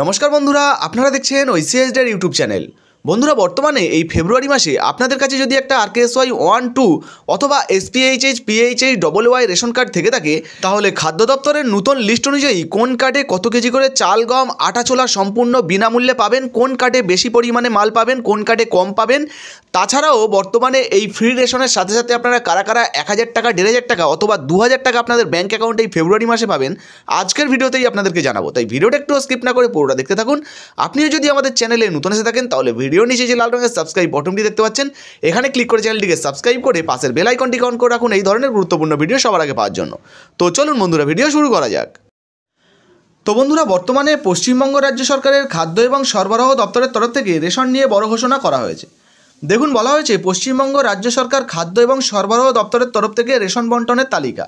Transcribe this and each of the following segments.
নমস্কার বন্ধুরা আপনারা দেখছেন ঐসিএসডের ইউটিউব চ্যানেল বন্ধুরা বর্তমানে এই ফেব্রুয়ারি মাসে আপনাদের কাছে যদি একটা ওয়াই ওয়ান টু অথবা SPHH PHH double Y ration card থেকে থাকে তাহলে খাদ্য দপ্তরের নতুন লিস্ট অনুযায়ী কোন কার্ডে কত কেজি করে চাল গম আটা ছোলা সম্পূর্ণ বিনামূল্যে পাবেন কোন কার্ডে বেশি পরিমাণে মাল পাবেন কোন কার্ডে কম পাবেন তাছাড়াও বর্তমানে এই ফ্রি রেশনের সাথে সাথে আপনারা কারা কারা এক হাজার টাকা দেড় হাজার টাকা অথবা দু হাজার টাকা আপনাদের ব্যাঙ্ক অ্যাকাউন্টে এই ফেব্রুয়ারি মাসে পাবেন আজকের ভিডিওতেই আপনাদেরকে জানাবো তাই ভিডিওটা একটু স্কিপ না করে পুরোটা দেখতে থাকুন আপনিও যদি আমাদের চ্যানেলে নতুন এসে থাকেন তাহলে ভিডিও ভিডিও নিচে যে লাল রঙের সাবস্ক্রাইব বটনটি দেখতে পাচ্ছেন এখানে ক্লিক করে চ্যানেলটিকে সাবস্ক্রাইব করে পাশের বেল আইকনটি অন করে রাখুন এই ধরনের গুরুত্বপূর্ণ ভিডিও সবার আগে পাওয়ার জন্য তো চলুন বন্ধুরা ভিডিও শুরু করা যাক তো বন্ধুরা বর্তমানে পশ্চিমবঙ্গ রাজ্য সরকারের খাদ্য এবং সরবরাহ দপ্তরের তরফ থেকে রেশন নিয়ে বড় ঘোষণা করা হয়েছে দেখুন বলা হয়েছে পশ্চিমবঙ্গ রাজ্য সরকার খাদ্য এবং সরবরাহ দপ্তরের তরফ থেকে রেশন বন্টনের তালিকা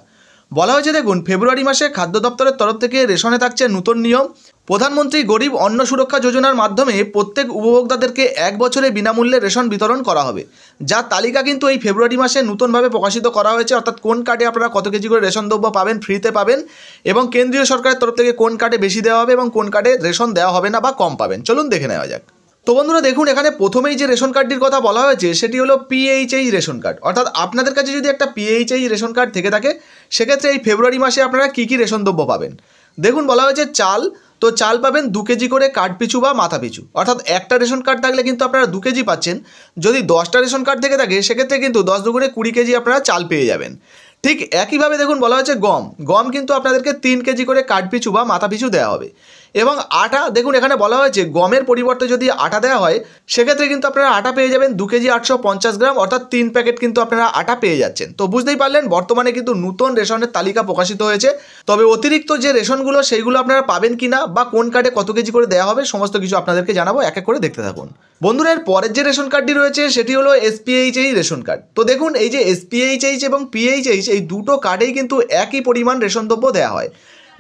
বলা হয়েছে দেখুন ফেব্রুয়ারি মাসে খাদ্য দপ্তরের তরফ থেকে রেশনে থাকছে নতুন নিয়ম প্রধানমন্ত্রী গরিব অন্ন সুরক্ষা যোজনার মাধ্যমে প্রত্যেক উপভোক্তাদেরকে এক বছরে বিনামূল্যে রেশন বিতরণ করা হবে যার তালিকা কিন্তু এই ফেব্রুয়ারি মাসে নতুনভাবে প্রকাশিত করা হয়েছে অর্থাৎ কোন কার্ডে আপনারা কত কেজি করে রেশন দ্রব্য পাবেন ফ্রিতে পাবেন এবং কেন্দ্রীয় সরকারের তরফ থেকে কোন কার্ডে বেশি দেওয়া হবে এবং কোন কার্ডে রেশন দেওয়া হবে না বা কম পাবেন চলুন দেখে নেওয়া যাক তো বন্ধুরা দেখুন এখানে প্রথমেই যে রেশন কার্ডটির কথা বলা হয়েছে সেটি হলো পিএইচএই রেশন কার্ড অর্থাৎ আপনাদের কাছে যদি একটা পিএইচএই রেশন কার্ড থেকে থাকে সেক্ষেত্রে এই ফেব্রুয়ারি মাসে আপনারা কী কী রেশন দ্রব্য পাবেন দেখুন বলা হয়েছে চাল তো চাল পাবেন দু কেজি করে কাঠ পিছু বা মাথা পিছু অর্থাৎ একটা রেশন কার্ড থাকলে কিন্তু আপনারা দু কেজি পাচ্ছেন যদি দশটা রেশন কার্ড থেকে থাকে সেক্ষেত্রে কিন্তু দশ দুগুণে কুড়ি কেজি আপনারা চাল পেয়ে যাবেন ঠিক একইভাবে দেখুন বলা হয়েছে গম গম কিন্তু আপনাদেরকে তিন কেজি করে কাঠ পিছু বা মাথা পিছু দেওয়া হবে এবং আটা দেখুন এখানে বলা হয়েছে গমের পরিবর্তে যদি আটা দেওয়া হয় সেক্ষেত্রে কিন্তু আপনারা আটা পেয়ে যাবেন দু কেজি আটশো পঞ্চাশ গ্রাম অর্থাৎ তিন প্যাকেট কিন্তু আপনারা আটা পেয়ে যাচ্ছেন তো বুঝতেই পারলেন বর্তমানে কিন্তু নতুন রেশনের তালিকা প্রকাশিত হয়েছে তবে অতিরিক্ত যে রেশনগুলো সেইগুলো আপনারা পাবেন কি না বা কোন কার্ডে কত কেজি করে দেওয়া হবে সমস্ত কিছু আপনাদেরকে জানাবো এক এক করে দেখতে থাকুন বন্ধুরা এর পরের যে রেশন কার্ডটি রয়েছে সেটি হলো এসপিএইচএই রেশন কার্ড তো দেখুন এই যে এসপিএইচএইচ এবং পিএইচএইচ এই দুটো কার্ডেই কিন্তু একই পরিমাণ রেশন দ্রব্য দেওয়া হয়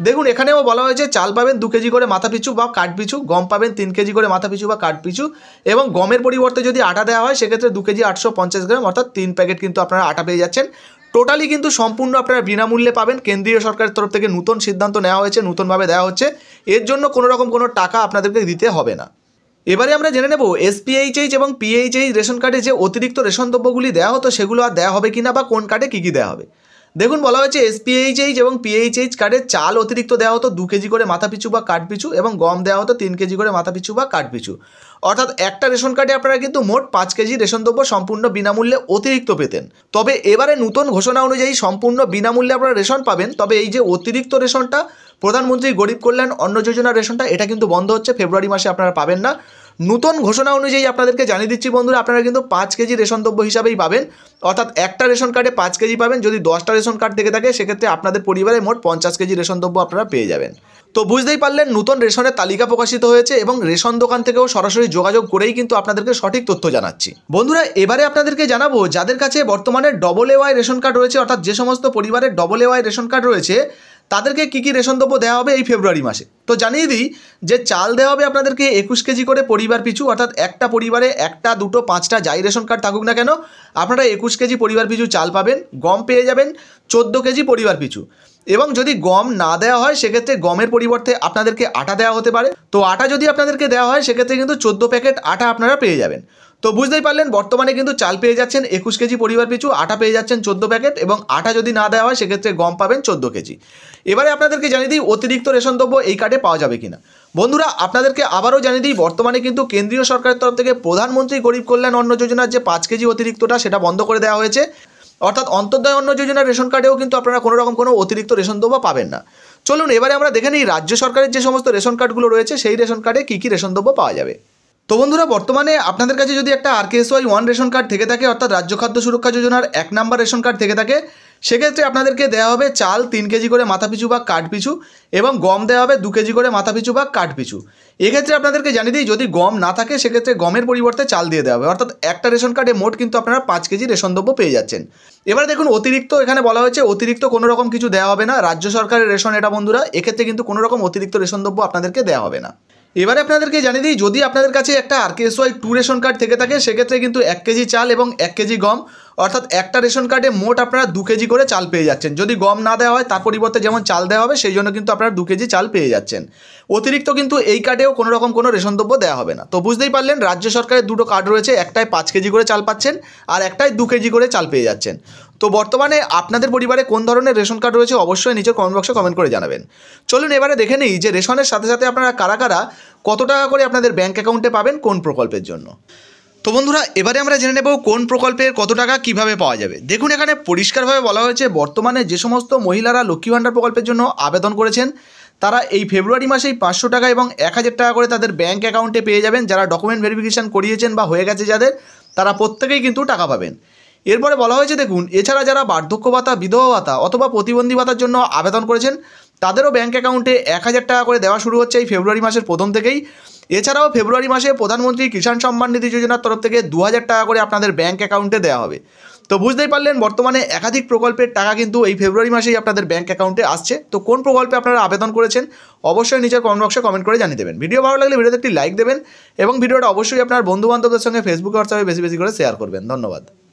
দেখুন এখানেও বলা হয়েছে চাল পাবেন দু কেজি করে মাথা পিছু বা কাঠ পিছু গম পাবেন তিন কেজি করে মাথা পিছু বা কাঠ পিছু এবং গমের পরিবর্তে যদি আটা দেওয়া হয় সেক্ষেত্রে দু কেজি আটশো পঞ্চাশ গ্রাম অর্থাৎ তিন প্যাকেট কিন্তু আপনারা আটা পেয়ে যাচ্ছেন টোটালি কিন্তু সম্পূর্ণ আপনারা বিনামূল্যে পাবেন কেন্দ্রীয় সরকারের তরফ থেকে নতুন সিদ্ধান্ত নেওয়া হয়েছে নতুনভাবে দেওয়া হচ্ছে এর জন্য কোনো রকম কোনো টাকা আপনাদেরকে দিতে হবে না এবারে আমরা জেনে নেব এসপিএইচএইচ এবং পিএইচএইচ রেশন কার্ডে যে অতিরিক্ত রেশন দ্রব্যগুলি দেওয়া হতো সেগুলো আর দেওয়া হবে কিনা বা কোন কার্ডে কী কী দেওয়া হবে দেখুন বলা হয়েছে এসপিএইচএইচ এবং পিএইচএইচ কার্ডে চাল অতিরিক্ত দেওয়া হতো দু কেজি করে মাথা পিছু বা কাঠ পিছু এবং গম দেওয়া হতো তিন কেজি করে মাথা পিছু বা কাঠ পিছু অর্থাৎ একটা রেশন কার্ডে আপনারা কিন্তু মোট পাঁচ কেজি রেশন দ্রব্য সম্পূর্ণ বিনামূল্যে অতিরিক্ত পেতেন তবে এবারে নতুন ঘোষণা অনুযায়ী সম্পূর্ণ বিনামূল্যে আপনারা রেশন পাবেন তবে এই যে অতিরিক্ত রেশনটা প্রধানমন্ত্রী গরিব কল্যাণ অন্ন যোজনা রেশনটা এটা কিন্তু বন্ধ হচ্ছে ফেব্রুয়ারি মাসে আপনারা পাবেন না নতুন ঘোষণা অনুযায়ী আপনাদেরকে জানিয়ে দিচ্ছি বন্ধুরা আপনারা কিন্তু পাঁচ কেজি রেশন দ্রব্য হিসাবেই পাবেন অর্থাৎ একটা রেশন কার্ডে পাঁচ কেজি পাবেন যদি দশটা রেশন কার্ড থেকে থাকে সেক্ষেত্রে আপনাদের পরিবারে মোট পঞ্চাশ কেজি রেশন দ্রব্য আপনারা পেয়ে যাবেন তো বুঝতেই পারলেন নতুন রেশনের তালিকা প্রকাশিত হয়েছে এবং রেশন দোকান থেকেও সরাসরি যোগাযোগ করেই কিন্তু আপনাদেরকে সঠিক তথ্য জানাচ্ছি বন্ধুরা এবারে আপনাদেরকে জানাবো যাদের কাছে বর্তমানে ডবল এওয়াই রেশন কার্ড রয়েছে অর্থাৎ যে সমস্ত পরিবারের ডবল এওয়াই রেশন কার্ড রয়েছে তাদেরকে কী কী রেশন দ্রব্য দেওয়া হবে এই ফেব্রুয়ারি মাসে তো জানিয়ে দিই যে চাল দেওয়া হবে আপনাদেরকে একুশ কেজি করে পরিবার পিছু অর্থাৎ একটা পরিবারে একটা দুটো পাঁচটা যাই রেশন কার্ড থাকুক না কেন আপনারা একুশ কেজি পরিবার পিছু চাল পাবেন গম পেয়ে যাবেন চোদ্দো কেজি পরিবার পিছু এবং যদি গম না দেওয়া হয় সেক্ষেত্রে গমের পরিবর্তে আপনাদেরকে আটা দেওয়া হতে পারে তো আটা যদি আপনাদেরকে দেওয়া হয় সেক্ষেত্রে কিন্তু চোদ্দো প্যাকেট আটা আপনারা পেয়ে যাবেন তো বুঝতেই পারলেন বর্তমানে কিন্তু চাল পেয়ে যাচ্ছেন একুশ কেজি পরিবার পিছু আটা পেয়ে যাচ্ছেন চোদ্দ প্যাকেট এবং আটা যদি না দেওয়া হয় সেক্ষেত্রে গম পাবেন চোদ্দো কেজি এবারে আপনাদেরকে জানিয়ে দিই অতিরিক্ত রেশন দ্রব্য এই কার্ডে পাওয়া যাবে কিনা বন্ধুরা আপনাদেরকে আবারও জানিয়ে দিই বর্তমানে কিন্তু কেন্দ্রীয় সরকারের তরফ থেকে প্রধানমন্ত্রী গরিব কল্যাণ অন্ন যোজনার যে পাঁচ কেজি অতিরিক্তটা সেটা বন্ধ করে দেওয়া হয়েছে অর্থাৎ অন্তর্দয় অন্ন যোজনার রেশন কার্ডেও কিন্তু আপনারা কোনো রকম কোনো অতিরিক্ত রেশন দ্রব্য পাবেন না চলুন এবারে আমরা দেখে নিই রাজ্য সরকারের যে সমস্ত রেশন কার্ডগুলো রয়েছে সেই রেশন কার্ডে কী কী রেশন দ্রব্য পাওয়া যাবে তো বন্ধুরা বর্তমানে আপনাদের কাছে যদি একটা আরকেএসওয়াই ওয়ান রেশন কার্ড থেকে থাকে অর্থাৎ রাজ্য খাদ্য সুরক্ষা যোজনার এক নাম্বার রেশন কার্ড থেকে থাকে সেক্ষেত্রে আপনাদেরকে দেওয়া হবে চাল তিন কেজি করে মাথাপিছু বা কাঠ পিছু এবং গম দেওয়া হবে দু কেজি করে মাথাপিছু বা কাঠ পিছু এক্ষেত্রে আপনাদেরকে জানিয়ে দিই যদি গম না থাকে সেক্ষেত্রে গমের পরিবর্তে চাল দিয়ে দেওয়া হবে অর্থাৎ একটা রেশন কার্ডে মোট কিন্তু আপনারা পাঁচ কেজি রেশন দ্রব্য পেয়ে যাচ্ছেন এবার দেখুন অতিরিক্ত এখানে বলা হয়েছে অতিরিক্ত কোনো রকম কিছু দেওয়া হবে না রাজ্য সরকারের রেশন এটা বন্ধুরা এক্ষেত্রে কিন্তু কোনো রকম অতিরিক্ত রেশন দ্রব্য আপনাদেরকে দেওয়া হবে না এবারে আপনাদেরকে জানিয়ে দিই যদি আপনাদের কাছে একটা R K S Y two ration card থেকে থাকে সেক্ষেত্রে কিন্তু এক কেজি চাল এবং এক কেজি গম অর্থাৎ একটা রেশন কার্ডে মোট আপনারা দু কেজি করে চাল পেয়ে যাচ্ছেন যদি গম না দেওয়া হয় তার পরিবর্তে যেমন চাল দেওয়া হবে সেই জন্য কিন্তু আপনারা দু কেজি চাল পেয়ে যাচ্ছেন অতিরিক্ত কিন্তু এই কার্ডেও কোনো রকম কোনো রেশন দ্রব্য দেওয়া হবে না তো বুঝতেই পারলেন রাজ্য সরকারের দুটো কার্ড রয়েছে একটায় পাঁচ কেজি করে চাল পাচ্ছেন আর একটায় দু কেজি করে চাল পেয়ে যাচ্ছেন তো বর্তমানে আপনাদের পরিবারে কোন ধরনের রেশন কার্ড রয়েছে অবশ্যই নিচে কমেন্ট বক্সে কমেন্ট করে জানাবেন চলুন এবারে দেখে নিই যে রেশনের সাথে সাথে আপনারা কারা কারা কত টাকা করে আপনাদের ব্যাঙ্ক অ্যাকাউন্টে পাবেন কোন প্রকল্পের জন্য তো বন্ধুরা এবারে আমরা জেনে নেব কোন প্রকল্পের কত টাকা কিভাবে পাওয়া যাবে দেখুন এখানে পরিষ্কারভাবে বলা হয়েছে বর্তমানে যে সমস্ত মহিলারা লক্ষ্মী ভাণ্ডার প্রকল্পের জন্য আবেদন করেছেন তারা এই ফেব্রুয়ারি মাসেই পাঁচশো টাকা এবং এক হাজার টাকা করে তাদের ব্যাঙ্ক অ্যাকাউন্টে পেয়ে যাবেন যারা ডকুমেন্ট ভেরিফিকেশান করিয়েছেন বা হয়ে গেছে যাদের তারা প্রত্যেকেই কিন্তু টাকা পাবেন এরপরে বলা হয়েছে দেখুন এছাড়া যারা বার্ধক্য ভাতা বিধবা ভাতা অথবা প্রতিবন্ধী ভাতার জন্য আবেদন করেছেন তাদেরও ব্যাঙ্ক অ্যাকাউন্টে এক হাজার টাকা করে দেওয়া শুরু হচ্ছে এই ফেব্রুয়ারি মাসের প্রথম থেকেই এছাড়াও ফেব্রুয়ারি মাসে প্রধানমন্ত্রী কিষাণ সম্মান নিধি যোজনার তরফ থেকে দু টাকা করে আপনাদের ব্যাঙ্ক অ্যাকাউন্টে দেওয়া হবে তো বুঝতেই পারলেন বর্তমানে একাধিক প্রকল্পের টাকা কিন্তু এই ফেব্রুয়ারি মাসেই আপনাদের ব্যাঙ্ক অ্যাকাউন্টে আসছে তো কোন প্রকল্পে আপনারা আবেদন করেছেন অবশ্যই নিজের কমেন্ট বক্সে কমেন্ট করে জানিয়ে দেবেন ভিডিও ভালো লাগলে ভিডিওতে একটি লাইক দেবেন এবং ভিডিওটা অবশ্যই আপনার বন্ধুবান্ধবদের সঙ্গে ফেসবুক হোয়াটসঅ্যাপে বেশি বেশি করে শেয়ার করবেন ধন্যবাদ